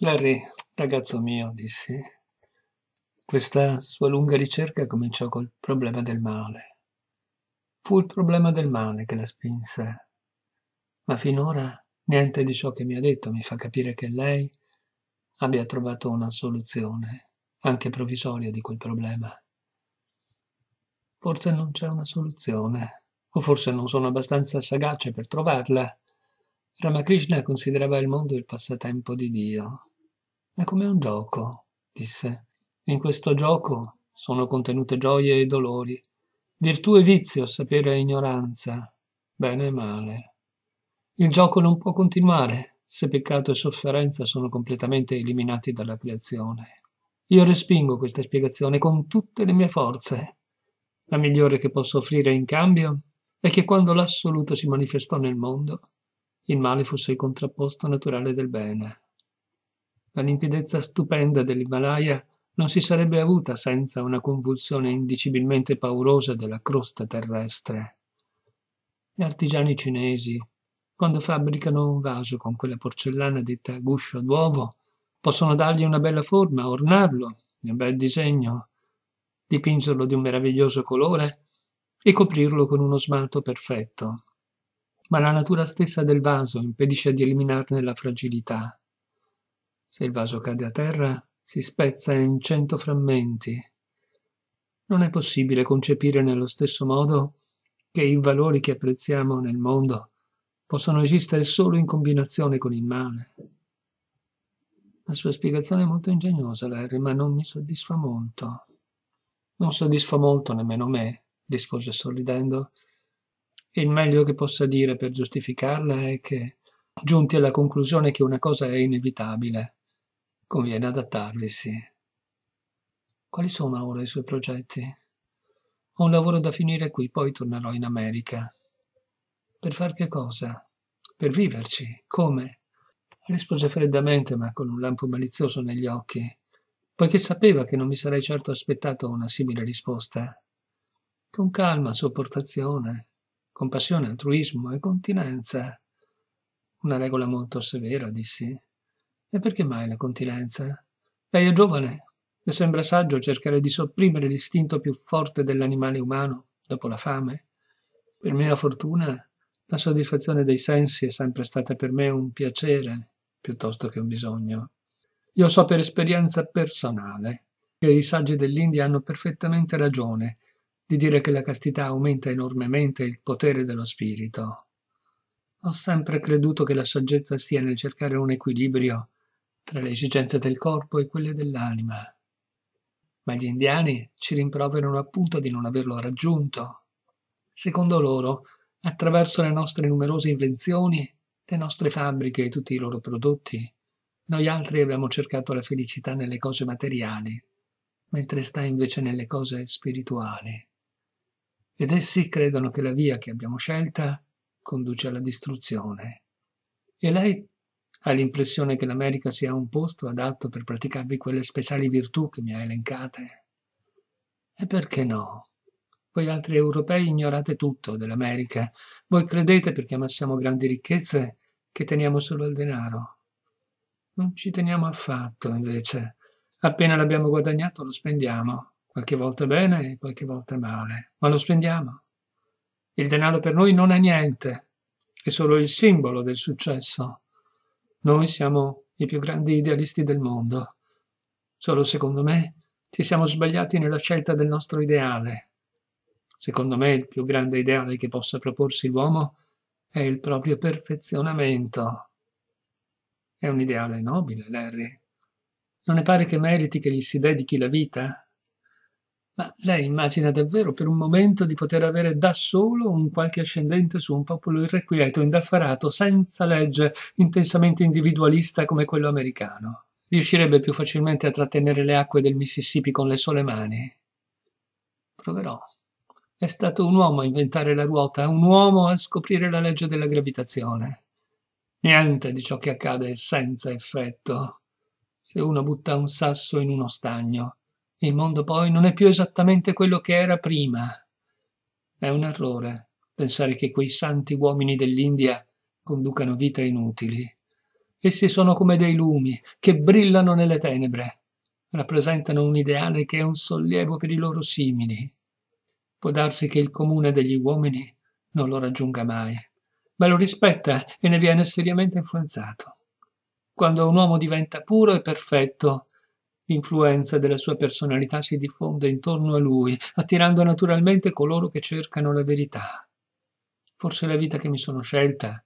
Larry, ragazzo mio, disse, questa sua lunga ricerca cominciò col problema del male. Fu il problema del male che la spinse, ma finora niente di ciò che mi ha detto mi fa capire che lei abbia trovato una soluzione, anche provvisoria, di quel problema. Forse non c'è una soluzione, o forse non sono abbastanza sagace per trovarla. Ramakrishna considerava il mondo il passatempo di Dio. È come un gioco, disse. In questo gioco sono contenute gioie e dolori, virtù e vizio, sapere e ignoranza, bene e male. Il gioco non può continuare se peccato e sofferenza sono completamente eliminati dalla creazione. Io respingo questa spiegazione con tutte le mie forze. La migliore che posso offrire in cambio è che quando l'assoluto si manifestò nel mondo, il male fosse il contrapposto naturale del bene. La limpidezza stupenda dell'Himalaya non si sarebbe avuta senza una convulsione indicibilmente paurosa della crosta terrestre. Gli artigiani cinesi, quando fabbricano un vaso con quella porcellana detta guscio d'uovo, possono dargli una bella forma, ornarlo di un bel disegno, dipingerlo di un meraviglioso colore e coprirlo con uno smalto perfetto, ma la natura stessa del vaso impedisce di eliminarne la fragilità. Se il vaso cade a terra, si spezza in cento frammenti. Non è possibile concepire nello stesso modo che i valori che apprezziamo nel mondo possono esistere solo in combinazione con il male. La sua spiegazione è molto ingegnosa, Larry, ma non mi soddisfa molto. Non soddisfa molto nemmeno me, rispose sorridendo, e il meglio che possa dire per giustificarla è che, giunti alla conclusione che una cosa è inevitabile, conviene adattarvisi. Quali sono ora i suoi progetti? Ho un lavoro da finire qui, poi tornerò in America. Per far che cosa? Per viverci. Come? Rispose freddamente, ma con un lampo malizioso negli occhi, poiché sapeva che non mi sarei certo aspettato una simile risposta. Con calma, sopportazione, compassione, altruismo e continenza. Una regola molto severa, dissi. E perché mai la continenza? Lei è giovane. Le sembra saggio cercare di sopprimere l'istinto più forte dell'animale umano, dopo la fame? Per mia fortuna, la soddisfazione dei sensi è sempre stata per me un piacere piuttosto che un bisogno. Io so per esperienza personale che i saggi dell'India hanno perfettamente ragione di dire che la castità aumenta enormemente il potere dello spirito. Ho sempre creduto che la saggezza stia nel cercare un equilibrio tra le esigenze del corpo e quelle dell'anima. Ma gli indiani ci rimproverano appunto di non averlo raggiunto. Secondo loro, attraverso le nostre numerose invenzioni, le nostre fabbriche e tutti i loro prodotti, noi altri abbiamo cercato la felicità nelle cose materiali, mentre sta invece nelle cose spirituali ed essi credono che la via che abbiamo scelta conduce alla distruzione. E lei ha l'impressione che l'America sia un posto adatto per praticarvi quelle speciali virtù che mi ha elencate? E perché no? Voi altri europei ignorate tutto dell'America. Voi credete, perché amassiamo grandi ricchezze, che teniamo solo al denaro. Non ci teniamo affatto, invece. Appena l'abbiamo guadagnato lo spendiamo qualche volta bene e qualche volta male, ma lo spendiamo. Il denaro per noi non è niente, è solo il simbolo del successo. Noi siamo i più grandi idealisti del mondo. Solo secondo me ci siamo sbagliati nella scelta del nostro ideale. Secondo me il più grande ideale che possa proporsi l'uomo è il proprio perfezionamento. È un ideale nobile, Larry. Non ne pare che meriti che gli si dedichi la vita? Ma lei immagina davvero per un momento di poter avere da solo un qualche ascendente su un popolo irrequieto, indaffarato, senza legge, intensamente individualista come quello americano? Riuscirebbe più facilmente a trattenere le acque del Mississippi con le sole mani? Proverò. È stato un uomo a inventare la ruota, un uomo a scoprire la legge della gravitazione. Niente di ciò che accade è senza effetto. Se uno butta un sasso in uno stagno, il mondo poi non è più esattamente quello che era prima. È un errore pensare che quei santi uomini dell'India conducano vite inutili. Essi sono come dei lumi che brillano nelle tenebre, rappresentano un ideale che è un sollievo per i loro simili. Può darsi che il comune degli uomini non lo raggiunga mai, ma lo rispetta e ne viene seriamente influenzato. Quando un uomo diventa puro e perfetto, L'influenza della sua personalità si diffonde intorno a lui, attirando naturalmente coloro che cercano la verità. Forse la vita che mi sono scelta,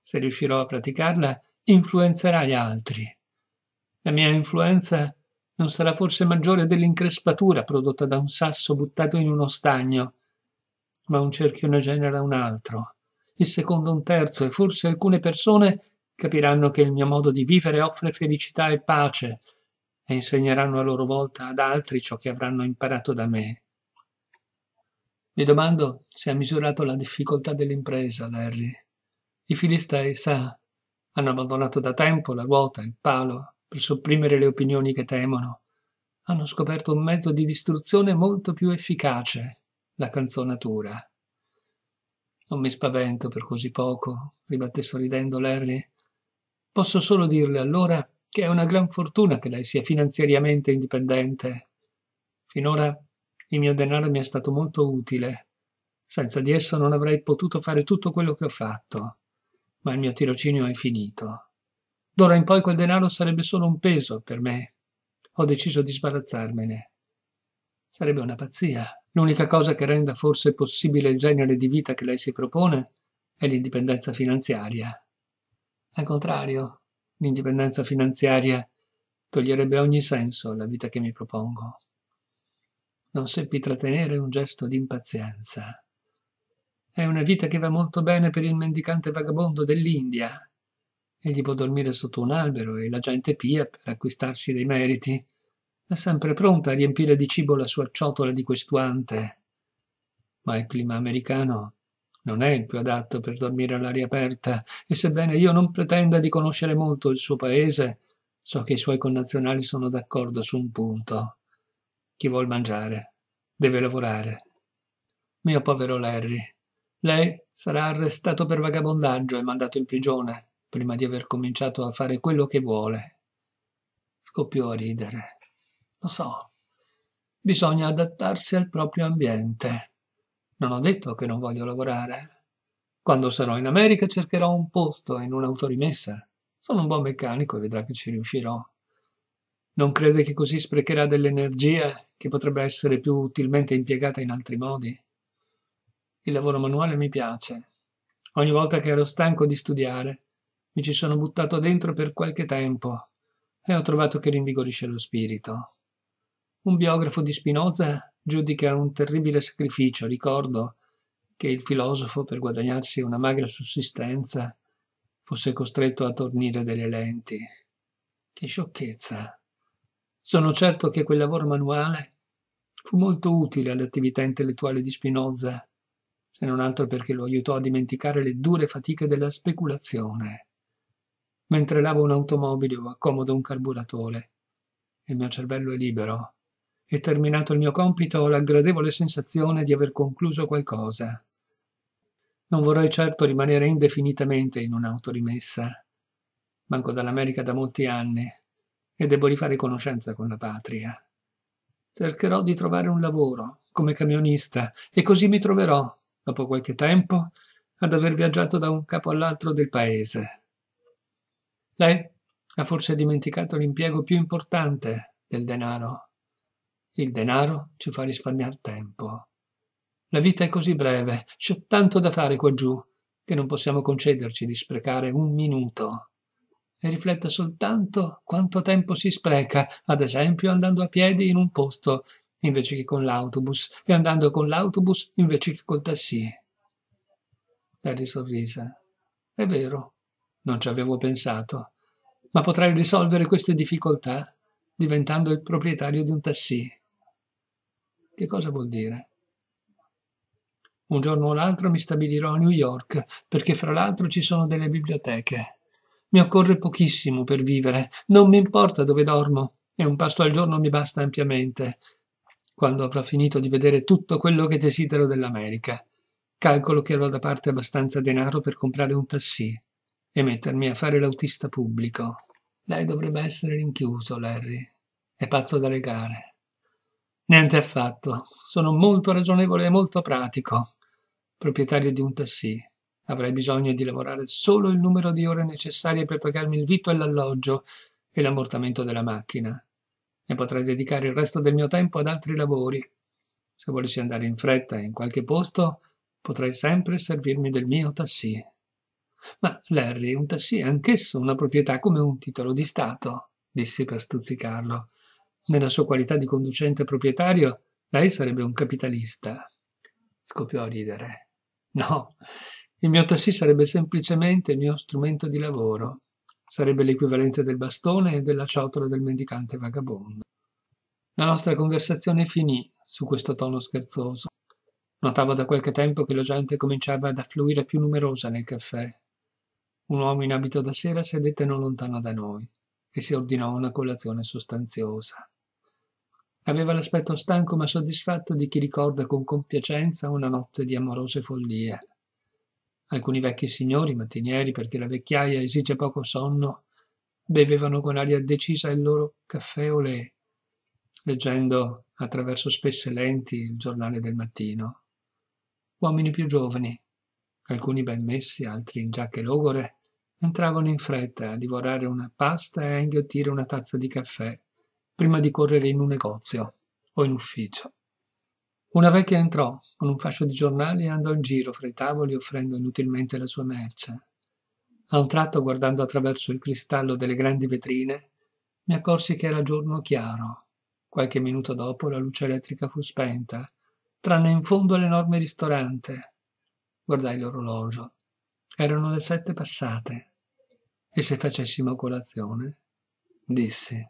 se riuscirò a praticarla, influenzerà gli altri. La mia influenza non sarà forse maggiore dell'increspatura prodotta da un sasso buttato in uno stagno, ma un cerchio ne genera un altro, il secondo un terzo e forse alcune persone capiranno che il mio modo di vivere offre felicità e pace, e insegneranno a loro volta ad altri ciò che avranno imparato da me. Mi domando se ha misurato la difficoltà dell'impresa, Larry. I filistei, sa, hanno abbandonato da tempo la ruota, il palo, per sopprimere le opinioni che temono. Hanno scoperto un mezzo di distruzione molto più efficace, la canzonatura. Non mi spavento per così poco, ribatté sorridendo Larry. Posso solo dirle allora che è una gran fortuna che lei sia finanziariamente indipendente. Finora il mio denaro mi è stato molto utile. Senza di esso non avrei potuto fare tutto quello che ho fatto. Ma il mio tirocinio è finito. D'ora in poi quel denaro sarebbe solo un peso per me. Ho deciso di sbarazzarmene. Sarebbe una pazzia. L'unica cosa che renda forse possibile il genere di vita che lei si propone è l'indipendenza finanziaria. Al contrario, l'indipendenza finanziaria toglierebbe ogni senso alla vita che mi propongo. Non seppi trattenere un gesto d'impazienza. È una vita che va molto bene per il mendicante vagabondo dell'India. Egli può dormire sotto un albero e la gente pia per acquistarsi dei meriti. È sempre pronta a riempire di cibo la sua ciotola di questuante. Ma il clima americano non è il più adatto per dormire all'aria aperta e sebbene io non pretenda di conoscere molto il suo paese, so che i suoi connazionali sono d'accordo su un punto. Chi vuol mangiare deve lavorare. Mio povero Larry, lei sarà arrestato per vagabondaggio e mandato in prigione prima di aver cominciato a fare quello che vuole. Scoppiò a ridere. Lo so. Bisogna adattarsi al proprio ambiente. Non ho detto che non voglio lavorare. Quando sarò in America cercherò un posto in un'autorimessa. Sono un buon meccanico e vedrà che ci riuscirò. Non crede che così sprecherà dell'energia che potrebbe essere più utilmente impiegata in altri modi? Il lavoro manuale mi piace. Ogni volta che ero stanco di studiare, mi ci sono buttato dentro per qualche tempo e ho trovato che rinvigorisce lo spirito. Un biografo di Spinoza giudica un terribile sacrificio, ricordo, che il filosofo, per guadagnarsi una magra sussistenza, fosse costretto a tornire delle lenti. Che sciocchezza! Sono certo che quel lavoro manuale fu molto utile all'attività intellettuale di Spinoza, se non altro perché lo aiutò a dimenticare le dure fatiche della speculazione. Mentre lavo un'automobile o accomodo un carburatore, il mio cervello è libero e terminato il mio compito ho la gradevole sensazione di aver concluso qualcosa. Non vorrei certo rimanere indefinitamente in un'autorimessa. Manco dall'America da molti anni e devo rifare conoscenza con la patria. Cercherò di trovare un lavoro come camionista e così mi troverò, dopo qualche tempo, ad aver viaggiato da un capo all'altro del paese. Lei ha forse dimenticato l'impiego più importante del denaro il denaro ci fa risparmiare tempo. La vita è così breve, c'è tanto da fare qua giù, che non possiamo concederci di sprecare un minuto. E rifletta soltanto quanto tempo si spreca, ad esempio andando a piedi in un posto invece che con l'autobus e andando con l'autobus invece che col tassì. Harry sorrise. È vero, non ci avevo pensato, ma potrei risolvere queste difficoltà diventando il proprietario di un tassì. Che cosa vuol dire? Un giorno o l'altro mi stabilirò a New York, perché fra l'altro ci sono delle biblioteche. Mi occorre pochissimo per vivere, non mi importa dove dormo, e un pasto al giorno mi basta ampiamente, quando avrò finito di vedere tutto quello che desidero dell'America. Calcolo che avrò da parte abbastanza denaro per comprare un tassì e mettermi a fare l'autista pubblico. Lei dovrebbe essere rinchiuso, Larry. È pazzo da legare. Niente affatto. Sono molto ragionevole e molto pratico. Proprietario di un tassì. Avrei bisogno di lavorare solo il numero di ore necessarie per pagarmi il vitto e l'alloggio e l'ammortamento della macchina. E potrei dedicare il resto del mio tempo ad altri lavori. Se volessi andare in fretta in qualche posto, potrei sempre servirmi del mio tassì. Ma, Larry, un tassì è anch'esso una proprietà come un titolo di Stato, dissi per stuzzicarlo nella sua qualità di conducente proprietario, lei sarebbe un capitalista. Scoppiò a ridere. No, il mio tassì sarebbe semplicemente il mio strumento di lavoro. Sarebbe l'equivalente del bastone e della ciotola del mendicante vagabondo. La nostra conversazione finì su questo tono scherzoso. Notavo da qualche tempo che la gente cominciava ad affluire più numerosa nel caffè. Un uomo in abito da sera sedette non lontano da noi e si ordinò una colazione sostanziosa. Aveva l'aspetto stanco ma soddisfatto di chi ricorda con compiacenza una notte di amorose follie. Alcuni vecchi signori, mattinieri, perché la vecchiaia esige poco sonno, bevevano con aria decisa il loro caffè o lè, leggendo attraverso spesse lenti il giornale del mattino. Uomini più giovani, alcuni ben messi, altri in giacche logore, entravano in fretta a divorare una pasta e a inghiottire una tazza di caffè prima di correre in un negozio o in ufficio. Una vecchia entrò con un fascio di giornali e andò in giro fra i tavoli offrendo inutilmente la sua merce. A un tratto, guardando attraverso il cristallo delle grandi vetrine, mi accorsi che era giorno chiaro. Qualche minuto dopo la luce elettrica fu spenta, tranne in fondo all'enorme ristorante. Guardai l'orologio. Erano le sette passate. E se facessimo colazione? dissi.